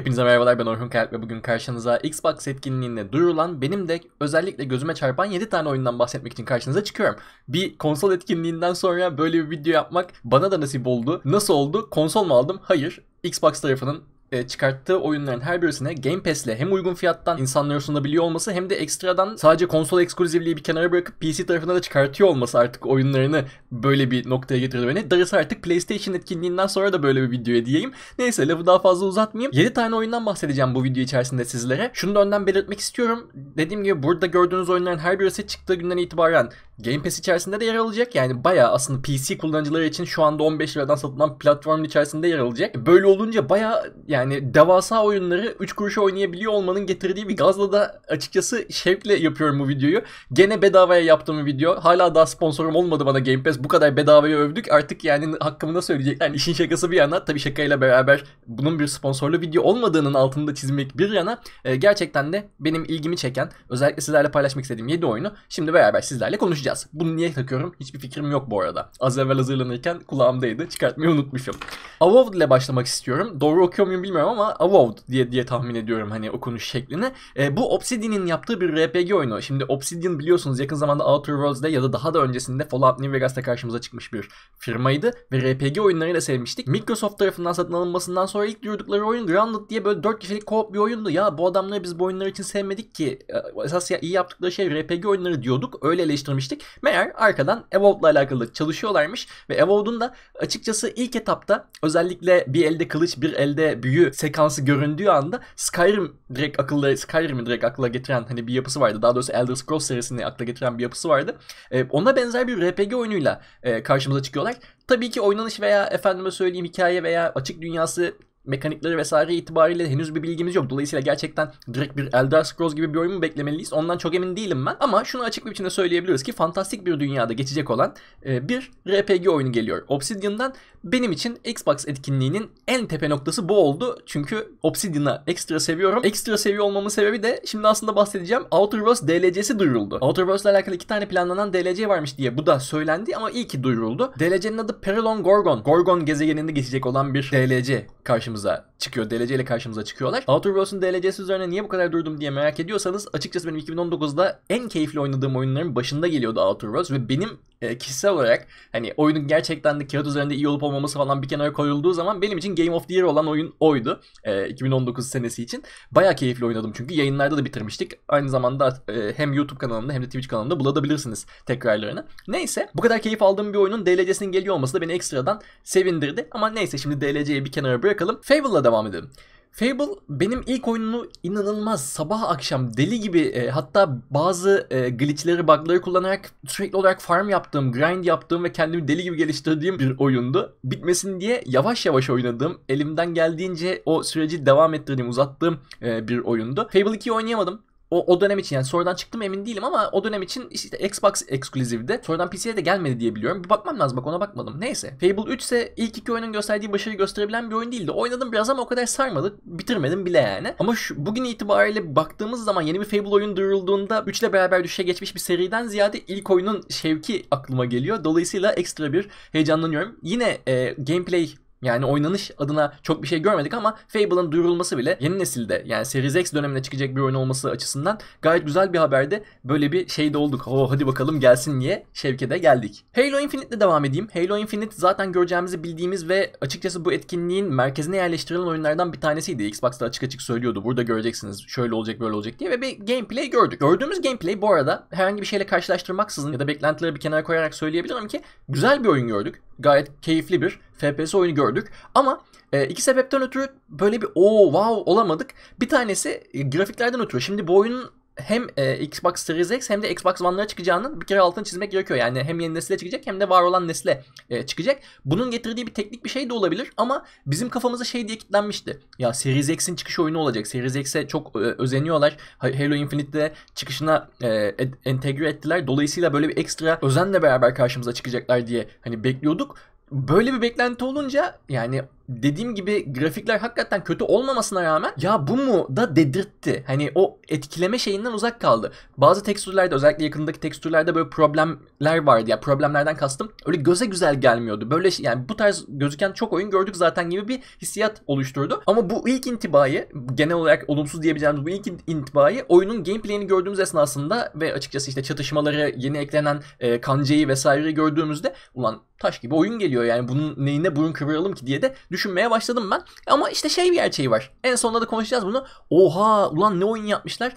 Hepinize merhabalar ben Orhun Kalp ve bugün karşınıza Xbox etkinliğinde duyurulan benim de özellikle gözüme çarpan 7 tane oyundan bahsetmek için karşınıza çıkıyorum. Bir konsol etkinliğinden sonra böyle bir video yapmak bana da nasip oldu. Nasıl oldu? Konsol mu aldım? Hayır. Xbox tarafının e, çıkarttığı oyunların her birisine Game Pass ile hem uygun fiyattan insanlara sunabiliyor olması hem de ekstradan sadece konsol ekskluzivliği bir kenara bırakıp PC tarafına da çıkartıyor olması artık oyunlarını böyle bir noktaya getirdi beni. Darısı artık PlayStation etkinliğinden sonra da böyle bir video diyeyim. Neyse lafı daha fazla uzatmayayım. 7 tane oyundan bahsedeceğim bu video içerisinde sizlere. Şunu da önden belirtmek istiyorum. Dediğim gibi burada gördüğünüz oyunların her birisi çıktığı günden itibaren Game Pass içerisinde de yer alacak. Yani baya aslında PC kullanıcıları için şu anda 15 liradan satılan platformun içerisinde yer alacak. Böyle olunca baya yani yani devasa oyunları 3 kuruşa oynayabiliyor olmanın getirdiği bir gazla da açıkçası şevkle yapıyorum bu videoyu. Gene bedavaya yaptığım video. Hala daha sponsorum olmadı bana Game Pass. Bu kadar bedavaya övdük. Artık yani hakkımı nasıl ödeyecekler? Yani işin şakası bir yana. Tabii şakayla beraber bunun bir sponsorlu video olmadığının altında çizmek bir yana. E, gerçekten de benim ilgimi çeken özellikle sizlerle paylaşmak istediğim 7 oyunu şimdi beraber sizlerle konuşacağız. Bunu niye takıyorum? Hiçbir fikrim yok bu arada. Az evvel hazırlanırken kulağımdaydı. Çıkartmayı unutmuşum. Avowed ile başlamak istiyorum. Doğru okuyor muyum bilmiyorum bilmiyorum ama Avowed diye diye tahmin ediyorum hani okunuş şeklini. E, bu Obsidian'in yaptığı bir RPG oyunu. Şimdi Obsidian biliyorsunuz yakın zamanda Outer Worlds'de ya da daha da öncesinde Fallout New Vegas'ta karşımıza çıkmış bir firmaydı ve RPG oyunlarıyla sevmiştik. Microsoft tarafından satın alınmasından sonra ilk duyurdukları oyun Grounded diye böyle 4 kişilik co-op bir oyundu. Ya bu adamları biz bu oyunlar için sevmedik ki. E, esas ya, iyi yaptıkları şey RPG oyunları diyorduk. Öyle eleştirmiştik. Meğer arkadan Evolved'la alakalı çalışıyorlarmış ve Evolved'un da açıkçası ilk etapta özellikle bir elde kılıç bir elde büyü büyü sekansı göründüğü anda Skyrim direkt akıllı Skyrim'i direkt akla getiren hani bir yapısı vardı. Daha doğrusu Elder Scrolls serisini akla getiren bir yapısı vardı. E, ona benzer bir RPG oyunuyla e, karşımıza çıkıyorlar. Tabii ki oynanış veya efendime söyleyeyim hikaye veya açık dünyası mekanikleri vesaire itibariyle henüz bir bilgimiz yok. Dolayısıyla gerçekten direkt bir Elder Scrolls gibi bir oyun mu beklemeliyiz? Ondan çok emin değilim ben. Ama şunu açık bir biçimde söyleyebiliyoruz ki fantastik bir dünyada geçecek olan e, bir RPG oyunu geliyor. Obsidian'dan benim için Xbox etkinliğinin en tepe noktası bu oldu. Çünkü Obsidian'ı ekstra seviyorum. Ekstra seviyor olmamın sebebi de şimdi aslında bahsedeceğim Outer Worlds DLC'si duyuruldu. Outer Worlds ile alakalı iki tane planlanan DLC varmış diye bu da söylendi ama iyi ki duyuruldu. DLC'nin adı Perilon Gorgon. Gorgon gezegeninde geçecek olan bir DLC karşı karşımıza çıkıyor. ile karşımıza çıkıyorlar. Outer Worlds'un DLC'si üzerine niye bu kadar durdum diye merak ediyorsanız açıkçası benim 2019'da en keyifli oynadığım oyunların başında geliyordu Outer Worlds ve benim e, kişisel olarak hani oyunun gerçekten de kağıt üzerinde iyi olup olmaması falan bir kenara koyulduğu zaman benim için Game of the Year olan oyun oydu. E, 2019 senesi için. Baya keyifli oynadım çünkü yayınlarda da bitirmiştik. Aynı zamanda e, hem YouTube kanalımda hem de Twitch kanalımda bulabilirsiniz tekrarlarını. Neyse bu kadar keyif aldığım bir oyunun DLC'sinin geliyor olması da beni ekstradan sevindirdi. Ama neyse şimdi DLC'yi bir kenara bırakalım. Fable'la devam edelim. Fable benim ilk oyununu inanılmaz sabah akşam deli gibi e, hatta bazı e, glitchleri bugları kullanarak sürekli olarak farm yaptığım, grind yaptığım ve kendimi deli gibi geliştirdiğim bir oyundu. Bitmesin diye yavaş yavaş oynadığım, elimden geldiğince o süreci devam ettirdiğim, uzattığım e, bir oyundu. Fable 2'yi oynayamadım o, o dönem için yani sonradan çıktı mı emin değilim ama o dönem için işte Xbox ekskluzivde sonradan PC'ye de gelmedi diye biliyorum. Bir bakmam lazım bak ona bakmadım. Neyse. Fable 3 ise ilk iki oyunun gösterdiği başarıyı gösterebilen bir oyun değildi. Oynadım biraz ama o kadar sarmadı. Bitirmedim bile yani. Ama şu bugün itibariyle baktığımız zaman yeni bir Fable oyun duyurulduğunda 3 ile beraber düşe geçmiş bir seriden ziyade ilk oyunun şevki aklıma geliyor. Dolayısıyla ekstra bir heyecanlanıyorum. Yine e, gameplay yani oynanış adına çok bir şey görmedik ama Fable'ın duyurulması bile yeni nesilde yani Series X dönemine çıkacak bir oyun olması açısından gayet güzel bir haberde böyle bir şeyde olduk. Oo hadi bakalım gelsin diye şevkede geldik. Halo Infinite'le devam edeyim. Halo Infinite zaten göreceğimizi bildiğimiz ve açıkçası bu etkinliğin merkezine yerleştirilen oyunlardan bir tanesiydi. Xbox'ta açık açık söylüyordu. Burada göreceksiniz şöyle olacak böyle olacak diye ve bir gameplay gördük. Gördüğümüz gameplay bu arada herhangi bir şeyle karşılaştırmaksızın ya da beklentileri bir kenara koyarak söyleyebilirim ki güzel bir oyun gördük gayet keyifli bir FPS oyunu gördük. Ama e, iki sebepten ötürü böyle bir o wow olamadık. Bir tanesi e, grafiklerden ötürü. Şimdi bu oyunun hem e, Xbox Series X hem de Xbox One'lara çıkacağının bir kere altını çizmek gerekiyor. Yani hem yeni nesile çıkacak hem de var olan nesile e, çıkacak. Bunun getirdiği bir teknik bir şey de olabilir ama bizim kafamıza şey diye kilitlenmişti. Ya Series X'in çıkış oyunu olacak. Series X'e çok e, özeniyorlar. Halo Infinite'de çıkışına e, entegre ettiler. Dolayısıyla böyle bir ekstra özenle beraber karşımıza çıkacaklar diye hani bekliyorduk. Böyle bir beklenti olunca yani dediğim gibi grafikler hakikaten kötü olmamasına rağmen ya bu mu da dedirtti. Hani o etkileme şeyinden uzak kaldı. Bazı tekstürlerde özellikle yakındaki tekstürlerde böyle problemler vardı. Ya yani problemlerden kastım öyle göze güzel gelmiyordu. Böyle şey, yani bu tarz gözüken çok oyun gördük zaten gibi bir hissiyat oluşturdu. Ama bu ilk intibayı genel olarak olumsuz diyebileceğimiz bu ilk intibayı oyunun gameplay'ini gördüğümüz esnasında ve açıkçası işte çatışmaları yeni eklenen e, kancayı vesaire gördüğümüzde ulan taş gibi oyun geliyor yani bunun neyine burun kıvıralım ki diye de düş düşünmeye başladım ben. Ama işte şey bir gerçeği var. En sonunda da konuşacağız bunu. Oha ulan ne oyun yapmışlar.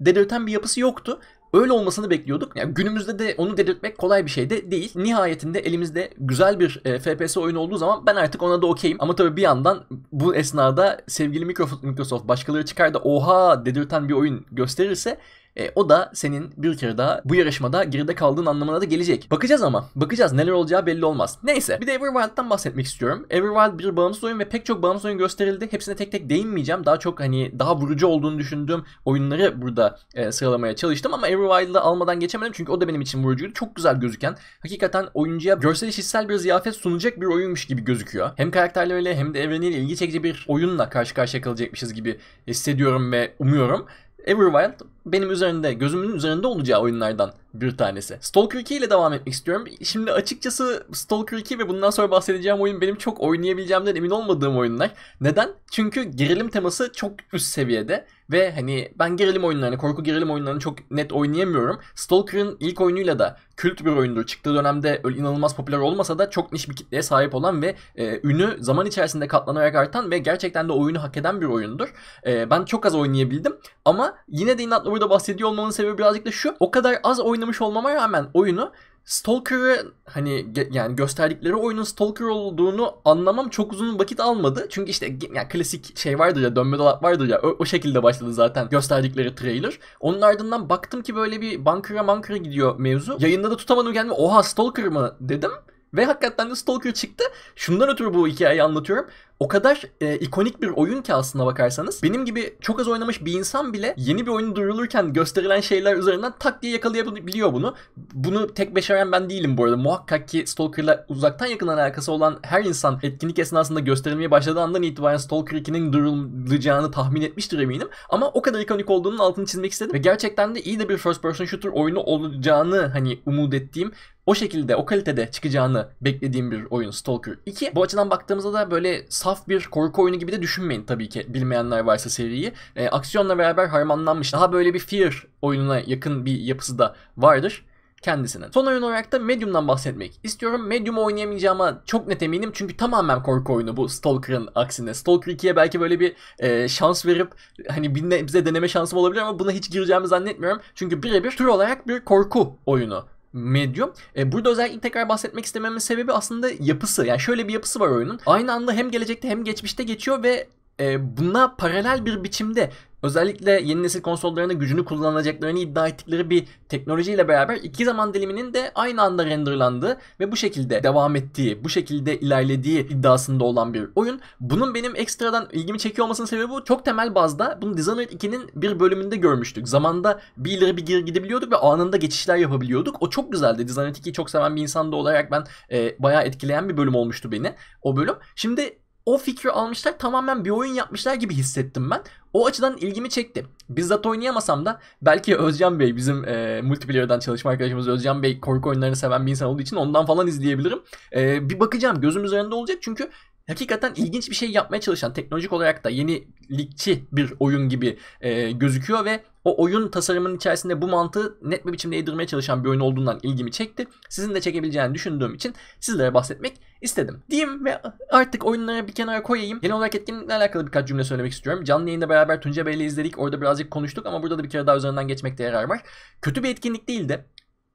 Delirten bir yapısı yoktu. Öyle olmasını bekliyorduk. Yani günümüzde de onu delirtmek kolay bir şey de değil. Nihayetinde elimizde güzel bir e, FPS oyunu olduğu zaman ben artık ona da okeyim. Ama tabii bir yandan bu esnada sevgili Microsoft, Microsoft başkaları çıkar da oha dedirten bir oyun gösterirse e, o da senin bir kere daha bu yarışmada geride kaldığın anlamına da gelecek. Bakacağız ama. Bakacağız neler olacağı belli olmaz. Neyse bir de Everwild'dan bahsetmek istiyorum. Everwild bir bağımsız oyun ve pek çok bağımsız oyun gösterildi. Hepsine tek tek değinmeyeceğim. Daha çok hani daha vurucu olduğunu düşündüğüm oyunları burada e, sıralamaya çalıştım ama Everwild'ı almadan geçemedim çünkü o da benim için vurucuydu. Çok güzel gözüken, hakikaten oyuncuya görsel işitsel bir ziyafet sunacak bir oyunmuş gibi gözüküyor. Hem karakterleriyle hem de evreniyle ilgi çekici bir oyunla karşı karşıya kalacakmışız gibi hissediyorum ve umuyorum. Everwild benim üzerinde, gözümün üzerinde olacağı oyunlardan bir tanesi. Stalker 2 ile devam etmek istiyorum. Şimdi açıkçası Stalker 2 ve bundan sonra bahsedeceğim oyun benim çok oynayabileceğimden emin olmadığım oyunlar. Neden? Çünkü gerilim teması çok üst seviyede ve hani ben gerilim oyunlarını, korku gerilim oyunlarını çok net oynayamıyorum. Stalker'ın ilk oyunuyla da kült bir oyundur. Çıktığı dönemde öyle inanılmaz popüler olmasa da çok niş bir kitleye sahip olan ve e, ünü zaman içerisinde katlanarak artan ve gerçekten de oyunu hak eden bir oyundur. E, ben çok az oynayabildim ama yine de inatla burada bahsediyor olmanın sebebi birazcık da şu. O kadar az oynamış olmama rağmen oyunu Stalker'ı hani yani gösterdikleri oyunun Stalker olduğunu anlamam çok uzun vakit almadı. Çünkü işte yani klasik şey vardır ya dönme dolap vardır ya o, o şekilde başladı zaten gösterdikleri trailer. Onun ardından baktım ki böyle bir bankıra mankıra gidiyor mevzu. Yayında da tutamadım kendimi oha Stalker mı dedim. Ve hakikaten de Stalker çıktı. Şundan ötürü bu hikayeyi anlatıyorum o kadar e, ikonik bir oyun ki aslında bakarsanız. Benim gibi çok az oynamış bir insan bile yeni bir oyun duyurulurken gösterilen şeyler üzerinden tak diye yakalayabiliyor bunu. Bunu tek beşeren ben değilim bu arada. Muhakkak ki Stalker'la uzaktan yakın alakası olan her insan etkinlik esnasında gösterilmeye başladığı andan itibaren Stalker 2'nin duyurulacağını tahmin etmiştir eminim. Ama o kadar ikonik olduğunun altını çizmek istedim. Ve gerçekten de iyi de bir first person shooter oyunu olacağını hani umut ettiğim o şekilde o kalitede çıkacağını beklediğim bir oyun Stalker 2. Bu açıdan baktığımızda da böyle saf bir korku oyunu gibi de düşünmeyin tabii ki bilmeyenler varsa seriyi. E, aksiyonla beraber harmanlanmış daha böyle bir Fear oyununa yakın bir yapısı da vardır kendisine. Son oyun olarak da Medium'dan bahsetmek istiyorum. Medium'u oynayamayacağıma çok net eminim çünkü tamamen korku oyunu bu Stalker'ın aksine. Stalker 2'ye belki böyle bir e, şans verip hani bize deneme şansım olabilir ama buna hiç gireceğimi zannetmiyorum. Çünkü birebir tür olarak bir korku oyunu medyum. E, burada özellikle tekrar bahsetmek istememin sebebi aslında yapısı. Yani şöyle bir yapısı var oyunun. Aynı anda hem gelecekte hem geçmişte geçiyor ve e, ee, buna paralel bir biçimde özellikle yeni nesil konsollarında gücünü kullanacaklarını iddia ettikleri bir teknolojiyle beraber iki zaman diliminin de aynı anda renderlandığı ve bu şekilde devam ettiği, bu şekilde ilerlediği iddiasında olan bir oyun. Bunun benim ekstradan ilgimi çekiyor olmasının sebebi bu. Çok temel bazda bunu Dishonored 2'nin bir bölümünde görmüştük. Zamanda bir ileri bir geri gidebiliyorduk ve anında geçişler yapabiliyorduk. O çok güzeldi. Dishonored 2'yi çok seven bir insan da olarak ben e, bayağı etkileyen bir bölüm olmuştu beni o bölüm. Şimdi o fikri almışlar tamamen bir oyun yapmışlar gibi hissettim ben. O açıdan ilgimi çekti. Bizzat oynayamasam da belki Özcan Bey bizim e, multiplayer'dan çalışma arkadaşımız Özcan Bey korku oyunlarını seven bir insan olduğu için ondan falan izleyebilirim. E, bir bakacağım gözümüz önünde olacak çünkü hakikaten ilginç bir şey yapmaya çalışan teknolojik olarak da yeni ligçi bir oyun gibi e, gözüküyor ve o oyun tasarımının içerisinde bu mantığı net bir biçimde yedirmeye çalışan bir oyun olduğundan ilgimi çekti. Sizin de çekebileceğini düşündüğüm için sizlere bahsetmek istedim. Diyeyim ve artık oyunları bir kenara koyayım. Genel olarak etkinlikle alakalı birkaç cümle söylemek istiyorum. Canlı yayında beraber Tunca Bey'le izledik. Orada birazcık konuştuk ama burada da bir kere daha üzerinden geçmekte yarar var. Kötü bir etkinlik değildi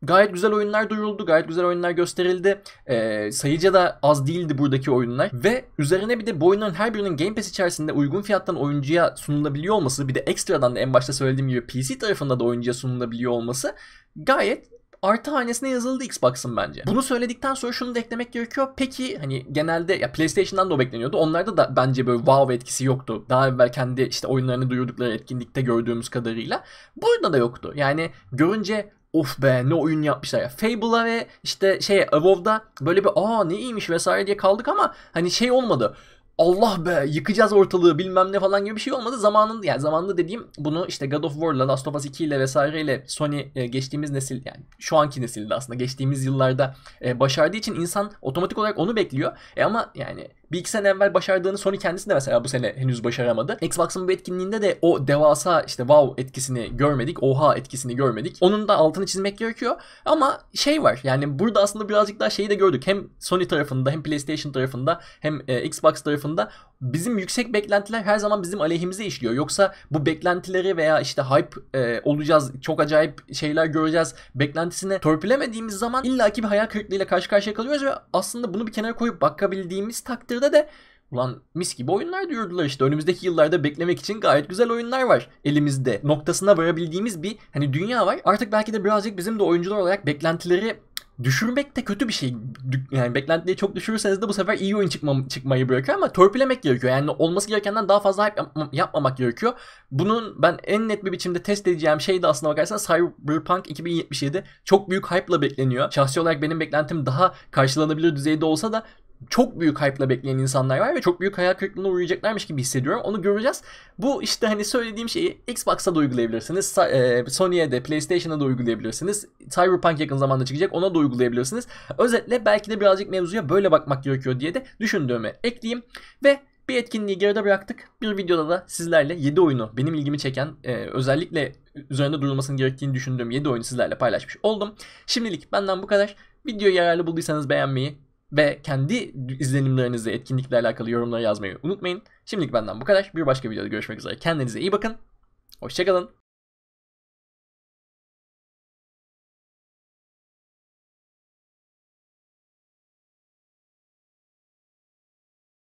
gayet güzel oyunlar duyuruldu. Gayet güzel oyunlar gösterildi. E, sayıca da az değildi buradaki oyunlar. Ve üzerine bir de bu oyunların her birinin Game Pass içerisinde uygun fiyattan oyuncuya sunulabiliyor olması bir de ekstradan da en başta söylediğim gibi PC tarafında da oyuncuya sunulabiliyor olması gayet artı hanesine yazıldı Xbox'ın bence. Bunu söyledikten sonra şunu da eklemek gerekiyor. Peki hani genelde ya PlayStation'dan da o bekleniyordu. Onlarda da bence böyle wow etkisi yoktu. Daha evvel kendi işte oyunlarını duyurdukları etkinlikte gördüğümüz kadarıyla. Burada da yoktu. Yani görünce Of be ne oyun yapmışlar ya. Fable'a ve işte şey Evolve'da böyle bir aa ne iyiymiş vesaire diye kaldık ama hani şey olmadı. Allah be yıkacağız ortalığı bilmem ne falan gibi bir şey olmadı. Zamanında yani zamanında dediğim bunu işte God of War'la Last of Us 2 ile vesaireyle Sony e, geçtiğimiz nesil yani şu anki nesilde aslında geçtiğimiz yıllarda e, başardığı için insan otomatik olarak onu bekliyor. E ama yani bir iki sene evvel başardığını Sony kendisi de mesela bu sene henüz başaramadı. Xbox'ın bu etkinliğinde de o devasa işte wow etkisini görmedik. Oha etkisini görmedik. Onun da altını çizmek gerekiyor. Ama şey var yani burada aslında birazcık daha şeyi de gördük. Hem Sony tarafında hem PlayStation tarafında hem e, Xbox tarafında bizim yüksek beklentiler her zaman bizim aleyhimize işliyor. Yoksa bu beklentileri veya işte hype e, olacağız, çok acayip şeyler göreceğiz beklentisini törpülemediğimiz zaman illaki bir hayal kırıklığıyla karşı karşıya kalıyoruz ve aslında bunu bir kenara koyup bakabildiğimiz takdirde de Ulan mis gibi oyunlar diyordular işte önümüzdeki yıllarda beklemek için gayet güzel oyunlar var elimizde. Noktasına varabildiğimiz bir hani dünya var. Artık belki de birazcık bizim de oyuncular olarak beklentileri düşürmek de kötü bir şey. Yani beklentiyi çok düşürürseniz de bu sefer iyi oyun çıkma, çıkmayı bırakıyor ama törpülemek gerekiyor. Yani olması gerekenden daha fazla hype yapmamak gerekiyor. Bunun ben en net bir biçimde test edeceğim şey de aslında bakarsanız Cyberpunk 2077 çok büyük hype ile bekleniyor. Şahsi olarak benim beklentim daha karşılanabilir düzeyde olsa da çok büyük hype'la bekleyen insanlar var ve çok büyük hayal kırıklığına uğrayacaklarmış gibi hissediyorum. Onu göreceğiz. Bu işte hani söylediğim şeyi Xbox'a da uygulayabilirsiniz. E, Sony'e de, PlayStation'a da uygulayabilirsiniz. Cyberpunk yakın zamanda çıkacak. Ona da uygulayabilirsiniz. Özetle belki de birazcık mevzuya böyle bakmak gerekiyor diye de düşündüğümü ekleyeyim. Ve bir etkinliği geride bıraktık. Bir videoda da sizlerle 7 oyunu benim ilgimi çeken e, özellikle üzerinde durulmasının gerektiğini düşündüğüm 7 oyunu sizlerle paylaşmış oldum. Şimdilik benden bu kadar. Videoyu yararlı bulduysanız beğenmeyi, ve kendi izlenimlerinizi etkinlikle alakalı yorumlara yazmayı unutmayın. Şimdilik benden bu kadar. Bir başka videoda görüşmek üzere. Kendinize iyi bakın. Hoşçakalın.